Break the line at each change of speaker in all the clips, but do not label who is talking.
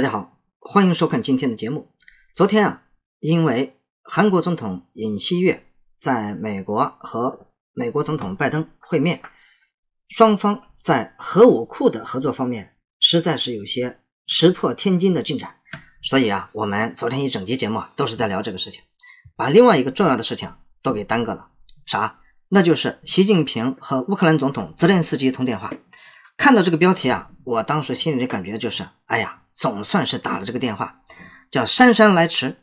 大家好，欢迎收看今天的节目。昨天啊，因为韩国总统尹锡悦在美国和美国总统拜登会面，双方在核武库的合作方面实在是有些石破天惊的进展，所以啊，我们昨天一整集节目都是在聊这个事情，把另外一个重要的事情都给耽搁了。啥？那就是习近平和乌克兰总统泽连斯基通电话。看到这个标题啊，我当时心里的感觉就是，哎呀。总算是打了这个电话，叫姗姗来迟。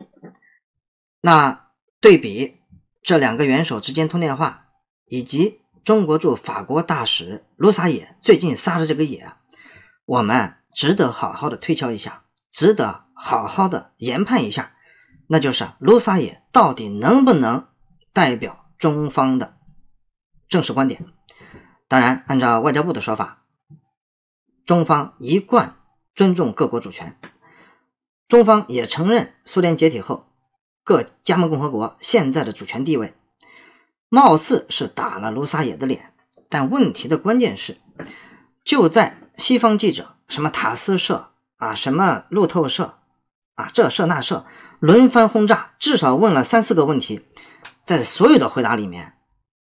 那对比这两个元首之间通电话，以及中国驻法国大使卢撒野最近撒的这个野，我们值得好好的推敲一下，值得好好的研判一下，那就是卢撒野到底能不能代表中方的正式观点？当然，按照外交部的说法，中方一贯。尊重各国主权，中方也承认苏联解体后各加盟共和国现在的主权地位，貌似是打了卢萨野的脸，但问题的关键是，就在西方记者什么塔斯社啊，什么路透社啊，这社那社轮番轰炸，至少问了三四个问题，在所有的回答里面，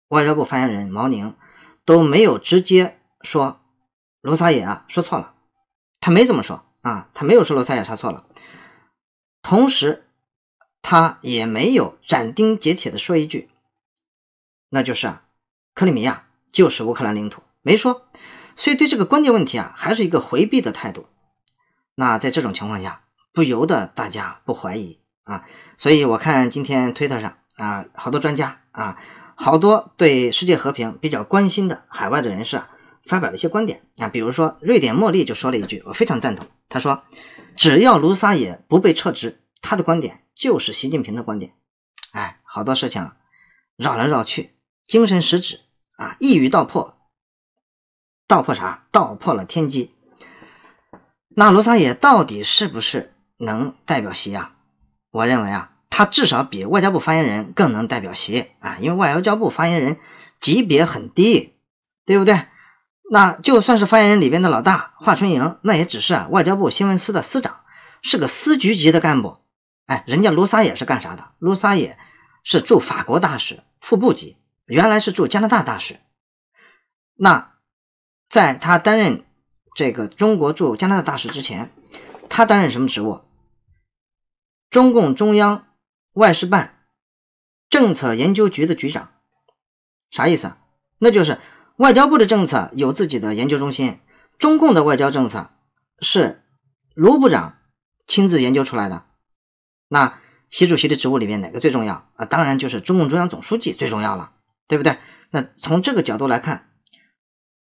外交部发言人毛宁都没有直接说卢萨野啊说错了。他没这么说啊，他没有说罗萨亚差错了，同时他也没有斩钉截铁的说一句，那就是啊，克里米亚就是乌克兰领土，没说，所以对这个关键问题啊，还是一个回避的态度。那在这种情况下，不由得大家不怀疑啊，所以我看今天推特上啊，好多专家啊，好多对世界和平比较关心的海外的人士啊。发表了一些观点啊，比如说瑞典莫莉就说了一句，我非常赞同。他说，只要卢沙野不被撤职，他的观点就是习近平的观点。哎，好多事情啊，绕来绕去，精神实质啊，一语道破，道破啥？道破了天机。那卢沙野到底是不是能代表习呀？我认为啊，他至少比外交部发言人更能代表习啊，因为外交部发言人级别很低，对不对？那就算是发言人里边的老大华春莹，那也只是啊外交部新闻司的司长，是个司局级的干部。哎，人家卢撒也是干啥的？卢撒也是驻法国大使副部级，原来是驻加拿大大使。那在他担任这个中国驻加拿大大使之前，他担任什么职务？中共中央外事办政策研究局的局长。啥意思啊？那就是。外交部的政策有自己的研究中心，中共的外交政策是卢部长亲自研究出来的。那习主席的职务里面哪个最重要啊？当然就是中共中央总书记最重要了，对不对？那从这个角度来看，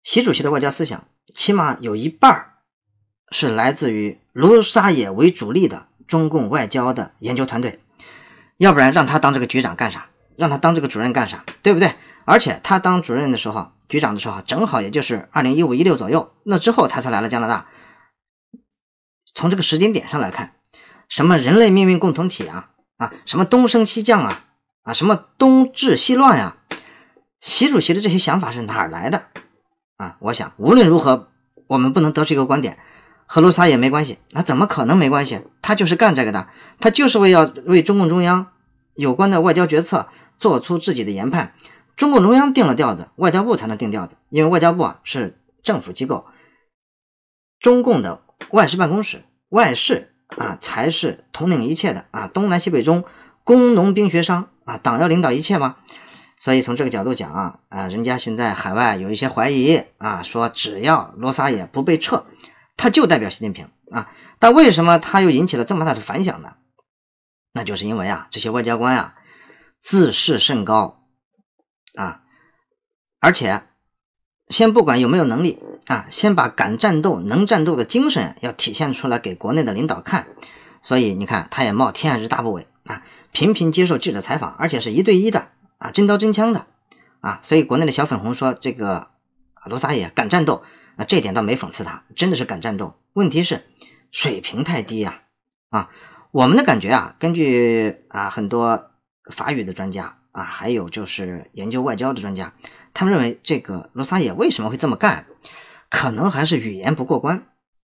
习主席的外交思想起码有一半是来自于卢沙野为主力的中共外交的研究团队，要不然让他当这个局长干啥？让他当这个主任干啥？对不对？而且他当主任的时候，局长的时候，正好也就是二零一五一六左右。那之后他才来了加拿大。从这个时间点上来看，什么人类命运共同体啊啊，什么东升西降啊啊，什么东治西乱呀，习主席的这些想法是哪儿来的啊？我想无论如何，我们不能得出一个观点，和卢沙也没关系。那怎么可能没关系？他就是干这个的，他就是为要为中共中央有关的外交决策。做出自己的研判，中共中央定了调子，外交部才能定调子，因为外交部啊是政府机构，中共的外事办公室，外事啊才是统领一切的啊，东南西北中，工农兵学商啊，党要领导一切吗？所以从这个角度讲啊啊，人家现在海外有一些怀疑啊，说只要罗萨也不被撤，他就代表习近平啊，但为什么他又引起了这么大的反响呢？那就是因为啊，这些外交官啊。自视甚高啊！而且先不管有没有能力啊，先把敢战斗、能战斗的精神要体现出来给国内的领导看。所以你看，他也冒天下之大不韪啊，频频接受记者采访，而且是一对一的啊，真刀真枪的啊。所以国内的小粉红说：“这个罗萨也敢战斗啊，这点倒没讽刺他，真的是敢战斗。问题是水平太低呀啊！我们的感觉啊，根据啊很多。”法语的专家啊，还有就是研究外交的专家，他们认为这个罗萨也为什么会这么干，可能还是语言不过关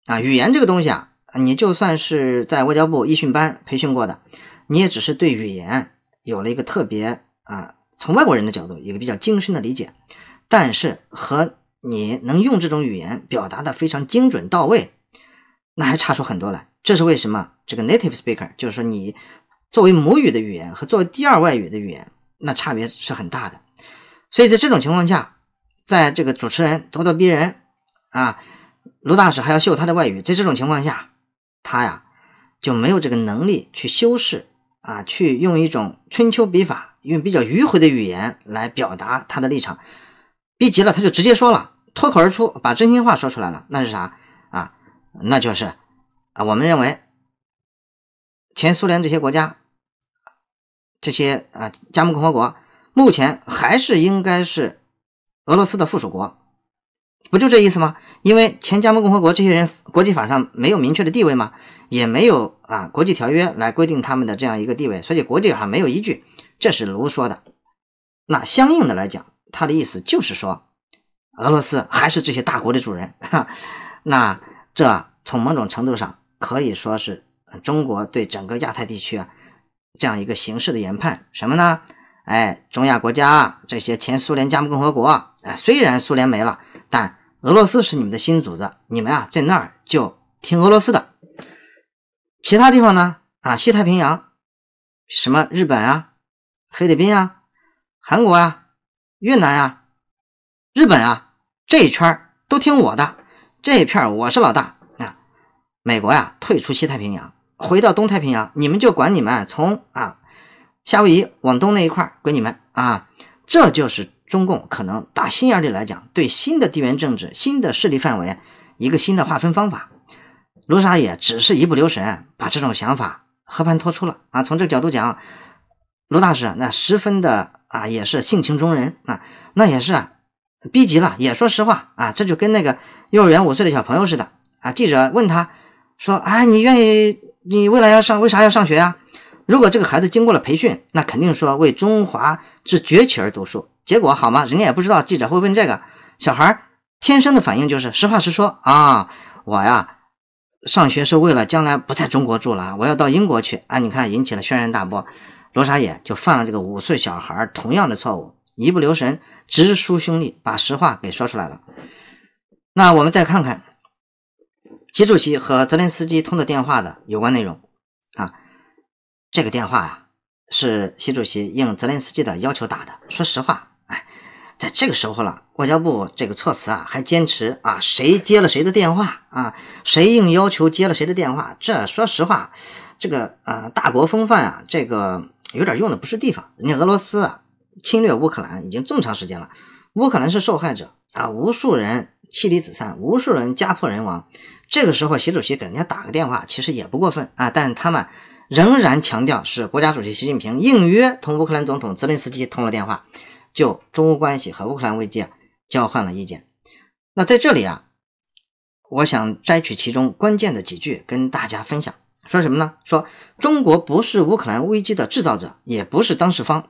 啊。语言这个东西啊，你就算是在外交部艺训班培训过的，你也只是对语言有了一个特别啊，从外国人的角度一个比较精深的理解，但是和你能用这种语言表达的非常精准到位，那还差出很多来。这是为什么？这个 native speaker，就是说你。作为母语的语言和作为第二外语的语言，那差别是很大的。所以在这种情况下，在这个主持人咄咄逼人啊，卢大使还要秀他的外语，在这种情况下，他呀就没有这个能力去修饰啊，去用一种春秋笔法，用比较迂回的语言来表达他的立场。逼急了，他就直接说了，脱口而出，把真心话说出来了。那是啥啊？那就是啊，我们认为。前苏联这些国家，这些啊加盟共和国，目前还是应该是俄罗斯的附属国，不就这意思吗？因为前加盟共和国这些人，国际法上没有明确的地位嘛，也没有啊国际条约来规定他们的这样一个地位，所以国际上没有依据。这是卢说的，那相应的来讲，他的意思就是说，俄罗斯还是这些大国的主人。哈，那这从某种程度上可以说是。中国对整个亚太地区啊这样一个形势的研判什么呢？哎，中亚国家这些前苏联加盟共和国，哎，虽然苏联没了，但俄罗斯是你们的新主子，你们啊在那儿就听俄罗斯的。其他地方呢？啊，西太平洋，什么日本啊、菲律宾啊、韩国啊、越南啊、日本啊这一圈都听我的，这一片我是老大啊。美国呀退出西太平洋。回到东太平洋，你们就管你们从啊夏威夷往东那一块儿归你们啊，这就是中共可能打心眼里来讲对新的地缘政治、新的势力范围一个新的划分方法。卢沙也只是一不留神把这种想法和盘托出了啊。从这个角度讲，卢大使那十分的啊，也是性情中人啊，那也是啊，逼急了也说实话啊，这就跟那个幼儿园五岁的小朋友似的啊。记者问他说啊，你愿意？你未来要上，为啥要上学呀？如果这个孩子经过了培训，那肯定说为中华之崛起而读书。结果好吗？人家也不知道记者会问这个。小孩天生的反应就是实话实说啊！我呀，上学是为了将来不在中国住了，我要到英国去。啊，你看，引起了轩然大波。罗莎也就犯了这个五岁小孩同样的错误，一不留神直抒胸臆，把实话给说出来了。那我们再看看。习主席和泽连斯基通的电话的有关内容，啊，这个电话啊是习主席应泽连斯基的要求打的。说实话，哎，在这个时候了，外交部这个措辞啊还坚持啊，谁接了谁的电话啊，谁应要求接了谁的电话？这说实话，这个啊大国风范啊，这个有点用的不是地方。人家俄罗斯啊侵略乌克兰已经这么长时间了，乌克兰是受害者啊，无数人妻离子散，无数人家破人亡。这个时候，习主席给人家打个电话，其实也不过分啊。但他们仍然强调是国家主席习近平应约同乌克兰总统泽连斯基通了电话，就中乌关系和乌克兰危机交换了意见。那在这里啊，我想摘取其中关键的几句跟大家分享。说什么呢？说中国不是乌克兰危机的制造者，也不是当事方。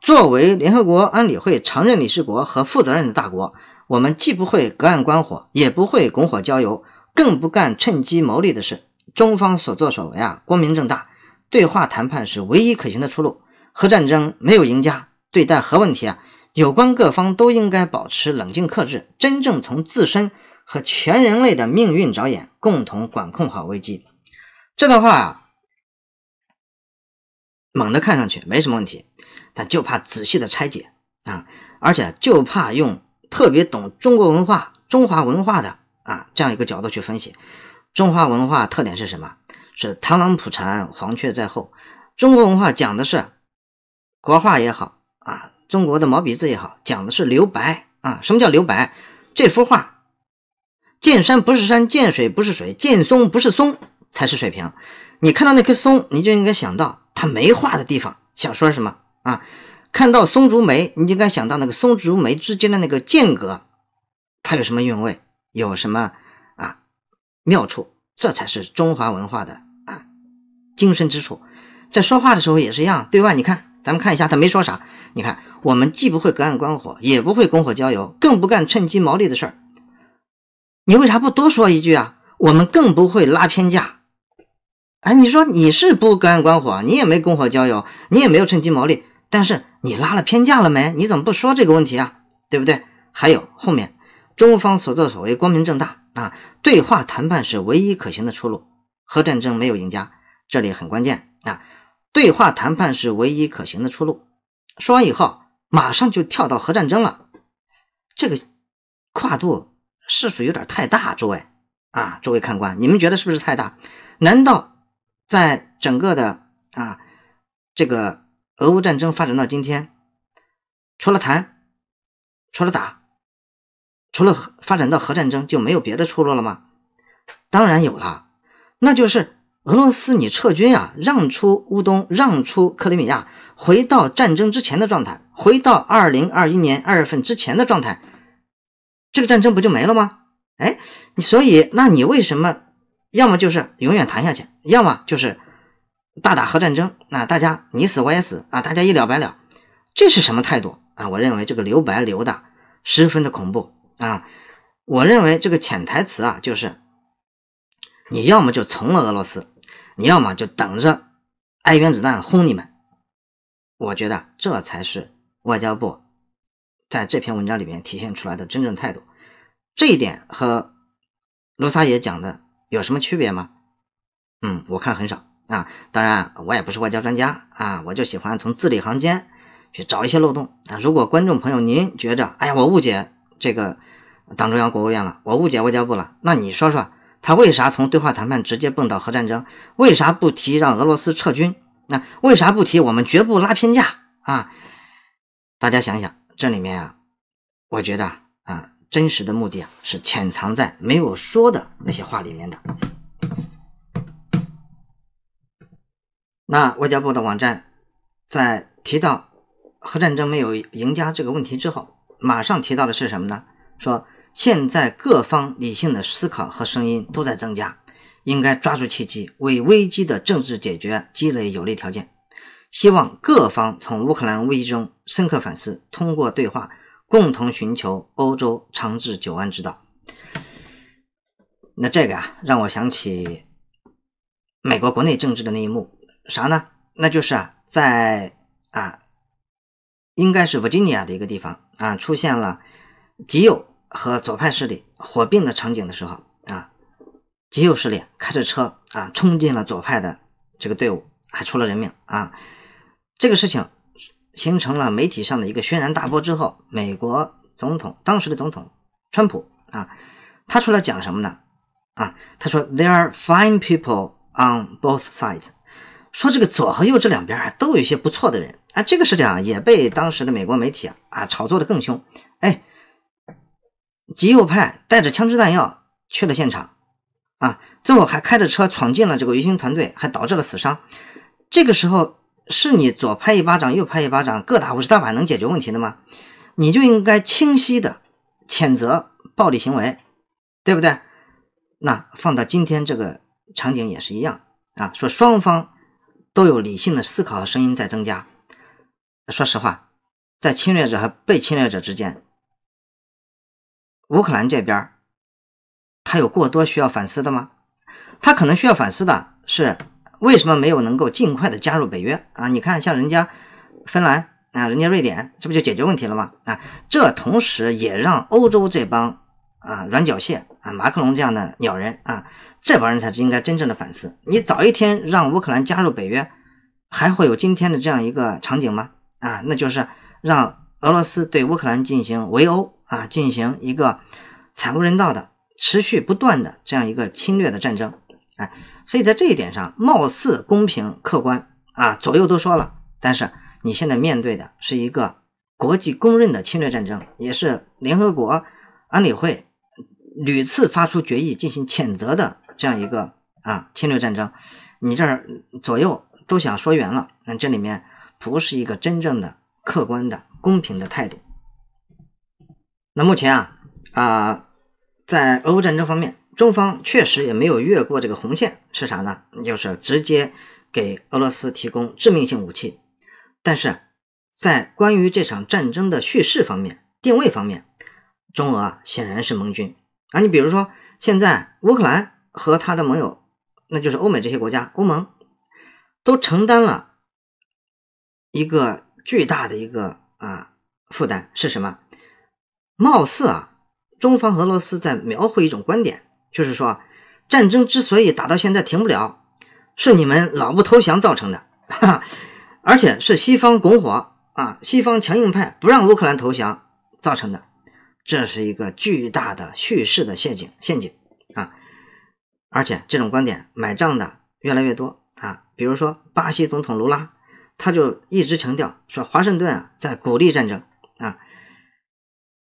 作为联合国安理会常任理事国和负责任的大国，我们既不会隔岸观火，也不会拱火浇油。更不干趁机牟利的事。中方所作所为啊，光明正大。对话谈判是唯一可行的出路。核战争没有赢家。对待核问题啊，有关各方都应该保持冷静克制，真正从自身和全人类的命运着眼，共同管控好危机。这段话啊，猛的看上去没什么问题，但就怕仔细的拆解啊，而且就怕用特别懂中国文化、中华文化的。啊，这样一个角度去分析，中华文化特点是什么？是螳螂捕蝉，黄雀在后。中国文化讲的是国画也好啊，中国的毛笔字也好，讲的是留白啊。什么叫留白？这幅画见山不是山，见水不是水，见松不是松，才是水平。你看到那棵松，你就应该想到它没画的地方，想说什么啊？看到松竹梅，你就应该想到那个松竹梅之间的那个间隔，它有什么韵味？有什么啊妙处？这才是中华文化的啊精深之处。在说话的时候也是一样，对外你看，咱们看一下，他没说啥。你看，我们既不会隔岸观火，也不会拱火浇油，更不干趁机牟利的事儿。你为啥不多说一句啊？我们更不会拉偏架。哎，你说你是不隔岸观火，你也没拱火浇油，你也没有趁机牟利，但是你拉了偏架了没？你怎么不说这个问题啊？对不对？还有后面。中方所作所为光明正大啊，对话谈判是唯一可行的出路。核战争没有赢家，这里很关键啊，对话谈判是唯一可行的出路。说完以后，马上就跳到核战争了，这个跨度是不是有点太大？诸位啊，诸位看官，你们觉得是不是太大？难道在整个的啊这个俄乌战争发展到今天，除了谈，除了打？除了发展到核战争就没有别的出路了吗？当然有了，那就是俄罗斯你撤军啊，让出乌东，让出克里米亚，回到战争之前的状态，回到二零二一年二月份之前的状态，这个战争不就没了吗？哎，所以那你为什么要么就是永远谈下去，要么就是大打核战争？那大家你死我也死啊，大家一了百了，这是什么态度啊？我认为这个留白留的十分的恐怖。啊，我认为这个潜台词啊，就是你要么就从了俄罗斯，你要么就等着挨原子弹轰你们。我觉得这才是外交部在这篇文章里面体现出来的真正态度。这一点和罗萨也讲的有什么区别吗？嗯，我看很少啊。当然，我也不是外交专家啊，我就喜欢从字里行间去找一些漏洞啊。如果观众朋友您觉着，哎呀，我误解。这个党中央、国务院了，我误解外交部了。那你说说，他为啥从对话谈判直接蹦到核战争？为啥不提让俄罗斯撤军？那为啥不提我们绝不拉偏架啊？大家想想，这里面啊，我觉得啊，真实的目的啊，是潜藏在没有说的那些话里面的。那外交部的网站在提到核战争没有赢家这个问题之后。马上提到的是什么呢？说现在各方理性的思考和声音都在增加，应该抓住契机，为危机的政治解决积累有利条件。希望各方从乌克兰危机中深刻反思，通过对话，共同寻求欧洲长治久安之道。那这个啊，让我想起美国国内政治的那一幕，啥呢？那就是啊，在啊，应该是 i 吉尼亚的一个地方。啊，出现了极右和左派势力火并的场景的时候啊，极右势力开着车啊冲进了左派的这个队伍，还出了人命啊。这个事情形成了媒体上的一个轩然大波之后，美国总统当时的总统川普啊，他出来讲什么呢？啊，他说 “There are fine people on both sides”，说这个左和右这两边啊都有一些不错的人。啊，这个事情啊也被当时的美国媒体啊啊炒作的更凶。哎，极右派带着枪支弹药去了现场啊，最后还开着车闯进了这个维行团队，还导致了死伤。这个时候是你左拍一巴掌，右拍一巴掌，各打五十大板能解决问题的吗？你就应该清晰的谴责暴力行为，对不对？那放到今天这个场景也是一样啊，说双方都有理性的思考声音在增加。说实话，在侵略者和被侵略者之间，乌克兰这边，他有过多需要反思的吗？他可能需要反思的是，为什么没有能够尽快的加入北约啊？你看，像人家芬兰啊，人家瑞典，这不就解决问题了吗？啊，这同时也让欧洲这帮啊软脚蟹啊，马克龙这样的鸟人啊，这帮人才是应该真正的反思：你早一天让乌克兰加入北约，还会有今天的这样一个场景吗？啊，那就是让俄罗斯对乌克兰进行围殴啊，进行一个惨无人道的、持续不断的这样一个侵略的战争。哎，所以在这一点上，貌似公平客观啊，左右都说了。但是你现在面对的是一个国际公认的侵略战争，也是联合国安理会屡次发出决议进行谴责的这样一个啊侵略战争。你这儿左右都想说圆了，那这里面。不是一个真正的客观的公平的态度。那目前啊啊，在俄乌战争方面，中方确实也没有越过这个红线，是啥呢？就是直接给俄罗斯提供致命性武器。但是在关于这场战争的叙事方面、定位方面，中俄啊显然是盟军啊。你比如说，现在乌克兰和他的盟友，那就是欧美这些国家、欧盟，都承担了。一个巨大的一个啊负担是什么？貌似啊，中方、俄罗斯在描绘一种观点，就是说战争之所以打到现在停不了，是你们老不投降造成的，哈哈，而且是西方拱火啊，西方强硬派不让乌克兰投降造成的。这是一个巨大的叙事的陷阱，陷阱啊！而且这种观点买账的越来越多啊，比如说巴西总统卢拉。他就一直强调说，华盛顿啊，在鼓励战争啊，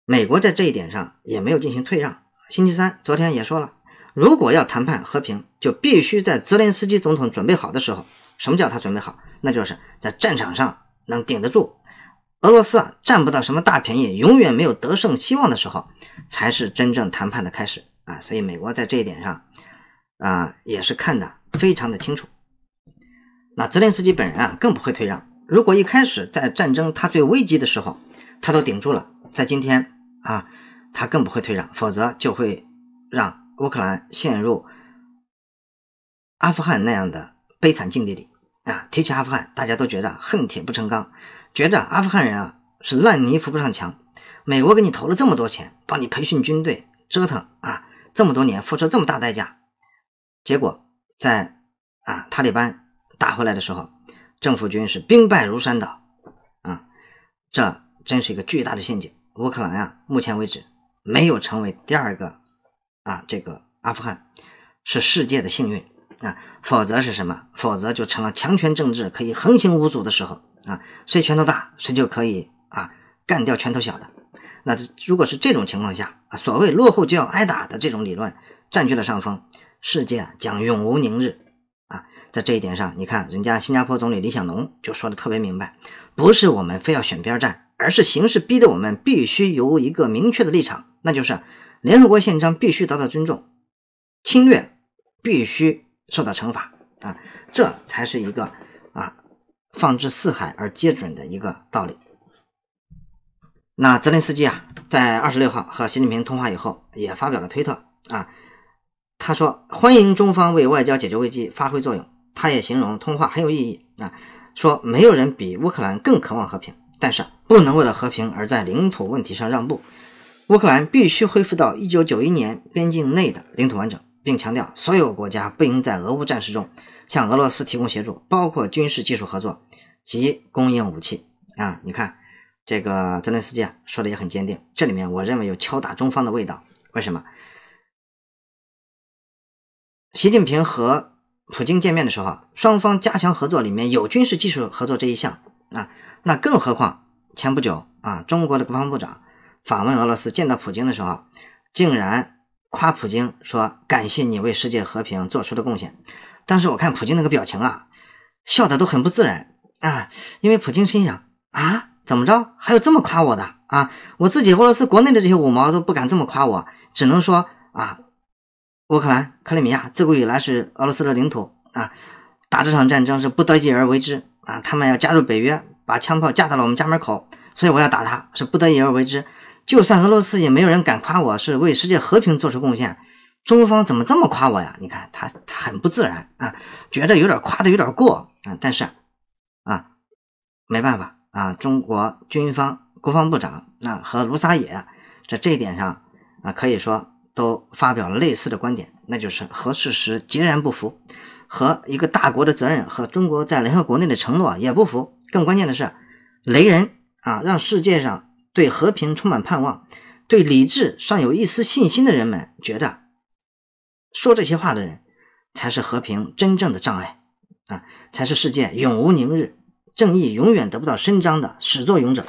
美国在这一点上也没有进行退让。星期三昨天也说了，如果要谈判和平，就必须在泽连斯基总统准备好的时候。什么叫他准备好？那就是在战场上能顶得住，俄罗斯啊占不到什么大便宜，永远没有得胜希望的时候，才是真正谈判的开始啊。所以，美国在这一点上啊，也是看得非常的清楚。那泽连斯基本人啊，更不会退让。如果一开始在战争他最危机的时候，他都顶住了，在今天啊，他更不会退让，否则就会让乌克兰陷入阿富汗那样的悲惨境地里。啊，提起阿富汗，大家都觉得恨铁不成钢，觉得阿富汗人啊是烂泥扶不上墙。美国给你投了这么多钱，帮你培训军队，折腾啊这么多年，付出这么大代价，结果在啊塔利班。打回来的时候，政府军是兵败如山倒，啊，这真是一个巨大的陷阱。乌克兰啊，目前为止没有成为第二个啊，这个阿富汗是世界的幸运啊，否则是什么？否则就成了强权政治可以横行无阻的时候啊，谁拳头大谁就可以啊干掉拳头小的。那如果是这种情况下啊，所谓落后就要挨打的这种理论占据了上风，世界将永无宁日。啊，在这一点上，你看人家新加坡总理李显龙就说的特别明白，不是我们非要选边站，而是形势逼得我们必须有一个明确的立场，那就是联合国宪章必须得到尊重，侵略必须受到惩罚啊，这才是一个啊，放之四海而皆准的一个道理。那泽连斯基啊，在二十六号和习近平通话以后，也发表了推特啊。他说：“欢迎中方为外交解决危机发挥作用。”他也形容通话很有意义啊，说没有人比乌克兰更渴望和平，但是不能为了和平而在领土问题上让步。乌克兰必须恢复到一九九一年边境内的领土完整，并强调所有国家不应在俄乌战事中向俄罗斯提供协助，包括军事技术合作及供应武器啊。你看这个泽连斯基啊说的也很坚定，这里面我认为有敲打中方的味道，为什么？习近平和普京见面的时候，双方加强合作，里面有军事技术合作这一项。那那更何况前不久啊，中国的国防部长访问俄罗斯，见到普京的时候，竟然夸普京说感谢你为世界和平做出的贡献。当时我看普京那个表情啊，笑的都很不自然啊，因为普京心想啊，怎么着还有这么夸我的啊？我自己俄罗斯国内的这些五毛都不敢这么夸我，只能说啊。乌克兰、克里米亚自古以来是俄罗斯的领土啊！打这场战争是不得已而为之啊！他们要加入北约，把枪炮架到了我们家门口，所以我要打他是不得已而为之。就算俄罗斯也没有人敢夸我是为世界和平做出贡献。中方怎么这么夸我呀？你看他，他很不自然啊，觉得有点夸的有点过啊。但是啊，没办法啊！中国军方、国防部长啊和卢沙野在这一点上啊，可以说。都发表了类似的观点，那就是和事实截然不符，和一个大国的责任和中国在联合国内的承诺也不符。更关键的是，雷人啊，让世界上对和平充满盼望、对理智尚有一丝信心的人们觉得，说这些话的人才是和平真正的障碍啊，才是世界永无宁日、正义永远得不到伸张的始作俑者。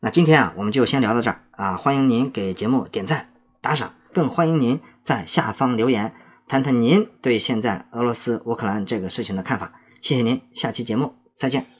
那今天啊，我们就先聊到这儿啊，欢迎您给节目点赞、打赏。更欢迎您在下方留言，谈谈您对现在俄罗斯乌克兰这个事情的看法。谢谢您，下期节目再见。